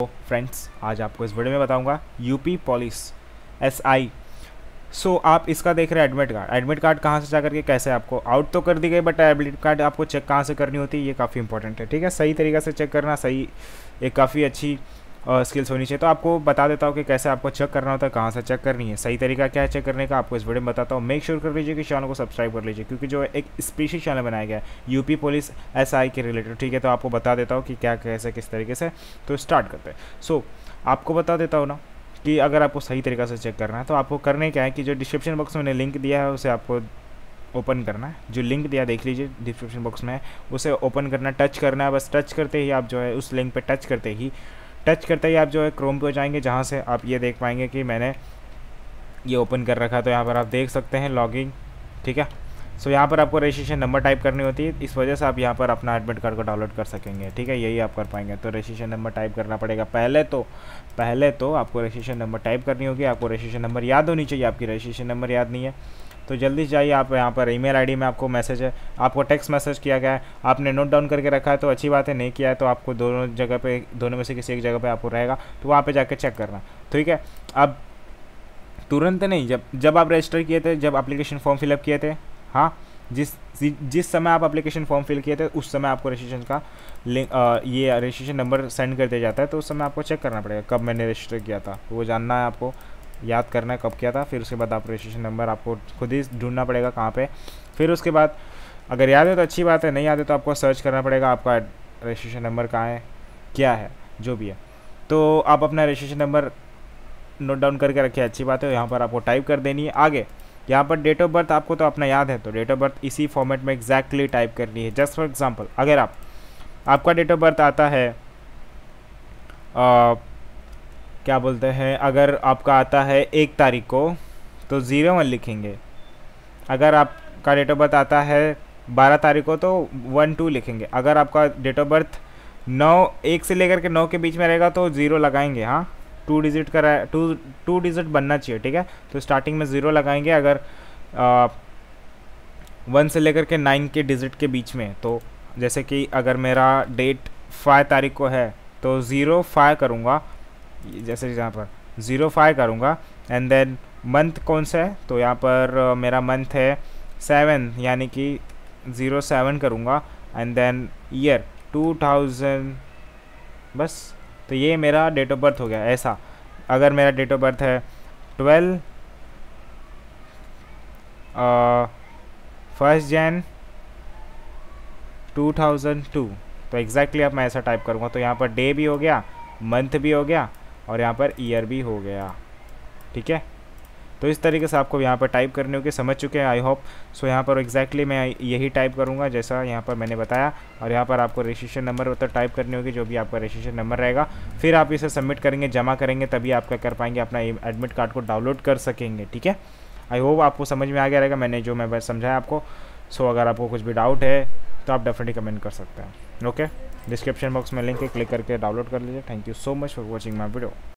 तो फ्रेंड्स आज आपको इस वीडियो में बताऊंगा UP police S I so आप इसका देख रहे हैं एडमिट कार्ड एडमिट कार्ड कहाँ से जा करके कैसे आपको आउट तो कर दी गई बट एडमिट कार्ड आपको चेक कहाँ से करनी होती है ये काफ़ी इंपॉर्टेंट है ठीक है सही तरीके से चेक करना सही एक काफ़ी अच्छी स्किल्स होनी चाहिए तो आपको बता देता हूँ कि कैसे आपको चेक करना होता है कहाँ से चेक करनी है सही तरीका क्या है चेक करने का आपको इस वीडियो में बताता हूँ मेक श्योर कर लीजिए कि चैनल को सब्सक्राइब कर लीजिए क्योंकि जो एक स्पेशल चैनल बनाया गया है यूपी पुलिस एस के रिलेटेड ठीक है तो आपको बता देता हूँ कि क्या कैसे किस तरीके से तो स्टार्ट करते हैं सो आपको बता देता हूँ ना कि अगर आपको सही तरीका से चेक करना है तो आपको करने क्या है कि जो डिस्क्रिप्शन बॉक्स में मैंने लिंक दिया है उसे आपको ओपन करना है जो लिंक दिया देख लीजिए डिस्क्रिप्शन बॉक्स में उसे ओपन करना टच करना है बस टच करते ही आप जो है उस लिंक पे टच करते ही टच करते ही आप जो है क्रोम पे जाएंगे जहाँ से आप ये देख पाएंगे कि मैंने ये ओपन कर रखा तो यहाँ पर आप देख सकते हैं लॉगिंग ठीक है सो यहाँ पर आपको रजिस्ट्रेशन नंबर टाइप करनी होती है इस वजह से आप यहाँ पर अपना एडमिट कार्ड को डाउनलोड कर सकेंगे ठीक है यही आप कर पाएंगे तो रजिस्ट्रेशन नंबर टाइप करना पड़ेगा पहले तो पहले तो आपको रजिस्ट्रेशन नंबर टाइप करनी होगी आपको रजिस्ट्रेशन नंबर याद होनी चाहिए आपकी रजिस्ट्रेशन नंबर याद नहीं है तो जल्दी जाइए आप यहाँ पर ईमेल आईडी में आपको मैसेज है आपको टेक्स्ट मैसेज किया गया है आपने नोट डाउन करके रखा है तो अच्छी बात है नहीं किया है तो आपको दोनों जगह पे दोनों में से किसी एक जगह पे आपको रहेगा तो वहाँ पे जाके चेक करना ठीक है अब तुरंत नहीं जब जब आप रजिस्टर किए थे जब अप्लीकेशन फॉर्म फिलअप किए थे हाँ जिस जिस समय आप एप्लीकेशन फॉर्म फिल किए थे उस समय आपको रजिस्ट्रेशन का लिंक ये रजिस्ट्रेशन नंबर सेंड कर दिया जाता है तो उस समय आपको चेक करना पड़ेगा कब मैंने रजिस्टर किया था वो जानना है आपको याद करना कब किया था फिर उसके बाद आप रजिस्ट्रेशन नंबर आपको खुद ही ढूंढना पड़ेगा कहाँ पे फिर उसके बाद अगर याद है तो अच्छी बात है नहीं याद है तो आपको सर्च करना पड़ेगा आपका रजिस्ट्रेशन नंबर कहाँ है क्या है जो भी है तो आप अपना रजिस्ट्रेशन नंबर नोट डाउन करके रखिए अच्छी बात है यहाँ पर आपको टाइप कर देनी है आगे यहाँ पर डेट ऑफ बर्थ आपको तो अपना याद है तो डेट ऑफ बर्थ इसी फॉर्मेट में एग्जैक्टली टाइप करनी है जस्ट फॉर एग्जाम्पल अगर आप आपका डेट ऑफ बर्थ आता है क्या बोलते हैं अगर आपका आता है एक तारीख को तो ज़ीरो वन लिखेंगे अगर आपका डेट ऑफ बर्थ आता है बारह तारीख को तो वन टू लिखेंगे अगर आपका डेट ऑफ बर्थ नौ एक से लेकर के नौ के बीच में रहेगा तो ज़ीरो लगाएंगे हाँ टू डिजिट का टू टू डिजिट बनना चाहिए ठीक है तो स्टार्टिंग में ज़ीरो लगाएंगे अगर वन से लेकर के नाइन के डिजिट के बीच में तो जैसे कि अगर मेरा डेट फाइव तारीख को है तो ज़ीरो फाइव करूँगा जैसे यहाँ पर ज़ीरो फाइव करूँगा एंड देन मंथ कौन सा है तो यहाँ पर मेरा मंथ है सेवन यानी कि ज़ीरो सेवन करूँगा and then year two thousand बस तो ये मेरा डेट ऑफ बर्थ हो गया ऐसा अगर मेरा डेट ऑफ बर्थ है ट्वेल्व फर्स्ट जैन 2002 तो एग्जैक्टली exactly अब मैं ऐसा टाइप करूँगा तो यहाँ पर डे भी हो गया मंथ भी हो गया और यहाँ पर ईयर भी हो गया ठीक है तो इस तरीके से आपको यहाँ पर टाइप करने के समझ चुके हैं आई होप सो यहाँ पर एग्जैक्टली मैं यही टाइप करूँगा जैसा यहाँ पर मैंने बताया और यहाँ पर आपको रजिस्ट्रेशन नंबर मतलब टाइप करने होगी जो भी आपका रजिस्ट्रेशन नंबर रहेगा फिर आप इसे सबमिट करेंगे जमा करेंगे तभी आप क्या कर पाएंगे अपना एडमिट कार्ड को डाउनलोड कर सकेंगे ठीक है आई होप आपको समझ में आ गया रहेगा मैंने जो मैं समझाया आपको सो so, अगर आपको कुछ भी डाउट है तो आप डेफिनेटली कमेंट कर सकते हैं ओके डिस्क्रिप्शन बॉक्स में लिंक को क्लिक करके डाउनलोड कर लीजिए thank you so much for watching my video